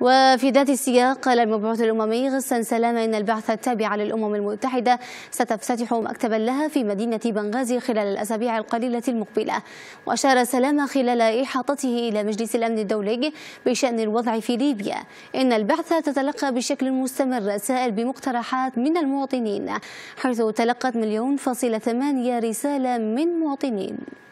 وفي ذات السياق قال المبعوث الأممي غسان سلامة إن البعثة التابعة للأمم المتحدة ستفتتح مكتبا لها في مدينة بنغازي خلال الأسابيع القليلة المقبلة وأشار سلامة خلال إحاطته إلى مجلس الأمن الدولي بشأن الوضع في ليبيا إن البعثة تتلقى بشكل مستمر رسائل بمقترحات من المواطنين حيث تلقت مليون فاصلة ثمانية رسالة من مواطنين